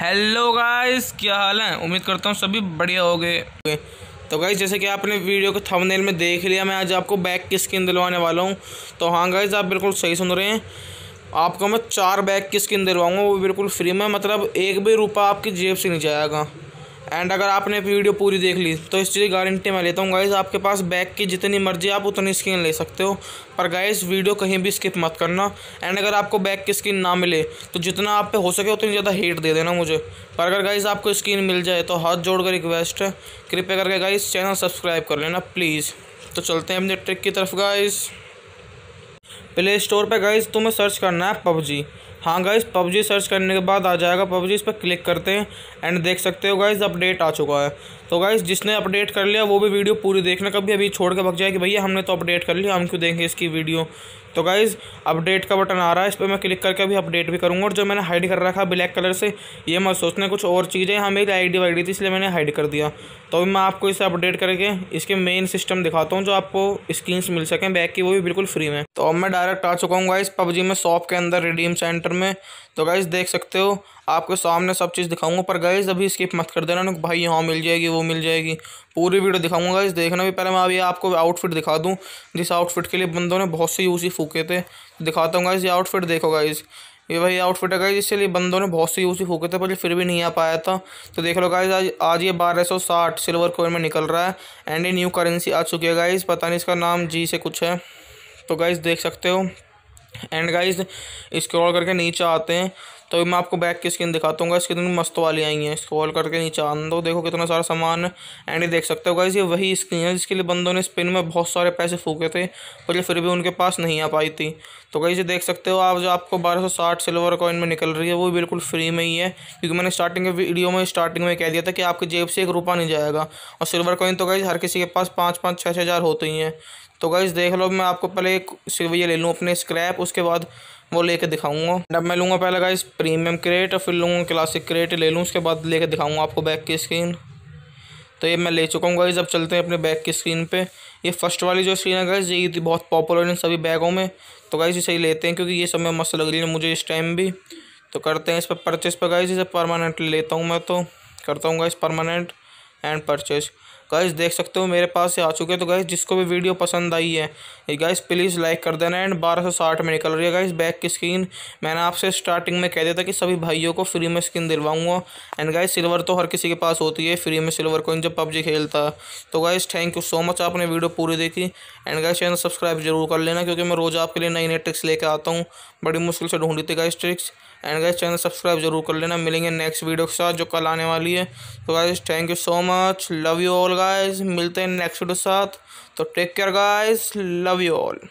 hello guys क्या हाल है उम्मीद करता हूँ सभी बढ़िया हो गए तो गाइस जैसे कि आपने वीडियो के थंबनेल में देख लिया मैं आज आपको बैक की स्किन दिलवाने वाला हूँ तो हाँ गाइस आप बिल्कुल सही सुन रहे हैं आपको मैं चार बैग की स्किन दिलवाऊंगा वो बिल्कुल फ्री में मतलब एक भी रुपया आपकी जेब से नहीं जाएगा एंड अगर आपने वीडियो पूरी देख ली तो की गारंटी मैं लेता हूँ गाइज़ आपके पास बैक की जितनी मर्जी आप उतनी स्क्रीन ले सकते हो पर गाइज़ वीडियो कहीं भी स्किप मत करना एंड अगर आपको बैक की स्क्रीन ना मिले तो जितना आप पे हो सके उतनी ज़्यादा हेट दे देना मुझे पर अगर गाइज़ आपको स्क्रीन मिल जाए तो हाथ जोड़ कर रिक्वेस्ट है कृपया करके गाइज़ चैनल सब्सक्राइब कर लेना प्लीज़ तो चलते हैं अपने ट्रिक की तरफ गाइज़ प्ले स्टोर पर गाइज़ तुम्हें सर्च करना है पबजी हाँ गाइस पबजी सर्च करने के बाद आ जाएगा पबजी इस पर क्लिक करते हैं एंड देख सकते हो गाइस अपडेट आ चुका है तो गाइज़ जिसने अपडेट कर लिया वो भी वीडियो पूरी देखना कभी अभी छोड़ के भग जाए कि भैया हमने तो अपडेट कर लिया हम क्यों देंगे इसकी वीडियो तो गाइज़ अपडेट का बटन आ रहा है इस पर मैं क्लिक करके अभी अपडेट भी करूँगा और जो मैंने हाइड कर रखा ब्लैक कलर से ये मैं सोचना कुछ और चीज़ें हाँ मेरी आई डी थी इसलिए मैंने हाइड कर दिया तो अभी मैं आपको इसे अपडेट करके इसके मेन सिस्टम दिखाता हूँ जो आपको स्क्रीन मिल सकें बैक की वो भी बिल्कुल फ्री में तो अब मैं डायरेक्ट आ चुका हूँ गाइस पबजी में शॉप के अंदर रिडीम सेंटर में तो गाइस देख सकते हो आपके सामने सब चीज़ दिखाऊंगा पर गाइस अभी स्किप मत कर देना भाई यहाँ मिल जाएगी वो मिल जाएगी पूरी वीडियो दिखाऊंगा इस देखना भी पहले मैं अभी आपको आउटफिट दिखा दूं जिस आउटफिट के लिए बंदों ने बहुत से यूसी फूके थे दिखाता हूँ इस ये आउटफिट देखो गाइज ये भाई आउटफिट है गाइज लिए बंदों ने बहुत से यूसी फूके थे पर फिर भी नहीं आ पाया था तो देख लो गाइज आज आज ये बारह सौ साठ सिल्वर कोइन में निकल रहा है एंड ये न्यू करेंसी आ चुकी है गाइज पता नहीं इसका नाम जी से कुछ है तो गाइज देख सकते हो एंड गाइज स्क्रॉल करके नीचे आते हैं तो मैं आपको बैक की स्किन दिखाता हूँ इसकी इतनी मस्त वाली आई हैं स्क्रॉल करके नीचे आन दो देखो कितना सारा सामान है एंड देख सकते हो गाइज ये वही स्किन है जिसके लिए बंदों ने स्पिन में बहुत सारे पैसे फूके थे पर ये फिर भी उनके पास नहीं आ पाई थी तो कहीं से देख सकते हो आप जो आपको 1260 सिल्वर कॉइन में निकल रही है वो बिल्कुल फ्री में ही है क्योंकि मैंने स्टार्टिंग के वीडियो में स्टार्टिंग में कह दिया था कि आपकी जेब से एक रुपया नहीं जाएगा और सिल्वर कॉइन तो कहीं हर किसी के पास पाँच पाँच छः छः हज़ार होते ही हैं तो कहीं देख लो मैं आपको पहले एक सिल्वर ये ले लूँ अपने स्क्रैप उसके बाद वो लेके दिखाऊंगा जब मैं लूँगा पहले गाइस प्रीमियम क्रेट और फिर लूँगा क्लासिक क्रेट ले लूँ उसके बाद लेके दिखाऊंगा आपको बैक की स्क्रीन तो ये मैं ले चुका हूँ गाइज़ अब चलते हैं अपने बैग की स्क्रीन पे ये फर्स्ट वाली जो स्क्रीन है गाइज़ ये बहुत पॉपुलर है सभी बैगों में तो गाइज़ इसे ही लेते हैं क्योंकि ये सब में मस्त लग रही है मुझे इस टाइम भी तो करते हैं इस पर परचेस पर गाइज़ इसे परमानेंटली लेता हूँ मैं तो करता हूँ guys permanent and purchase guys देख सकते हो मेरे पास से आ चुके हैं तो गाइज जिसको भी वीडियो पसंद आई है गाइज प्लीज़ लाइक कर देना एंड बारह सौ साठ में निकल रही है गाइज बैक की स्क्रीन मैंने आपसे स्टार्टिंग में कह दिया था कि सभी भाइयों को फ्री में स्क्रीन दिलवाऊंगा एंड गाइज सिल्वर तो हर किसी के पास होती है फ्री में सिल्वर को जब पबजी खेलता है तो guys thank you so much आपने वीडियो पूरी देखी एंड गाइज चैनल सब्सक्राइब जरूर कर लेना क्योंकि मैं रोज़ आपके लिए नई नई ट्रिक्स लेकर आता हूँ बड़ी मुश्किल से ढूंढी थी guys tricks and guys channel subscribe जरूर कर लेना मिलेंगे नेक्स्ट वीडियो के साथ जो कल आने वाली है तो guys thank you so much much love you all guys मिलते हैं नेक्स्ट वीडियो साथ तो take care guys love you all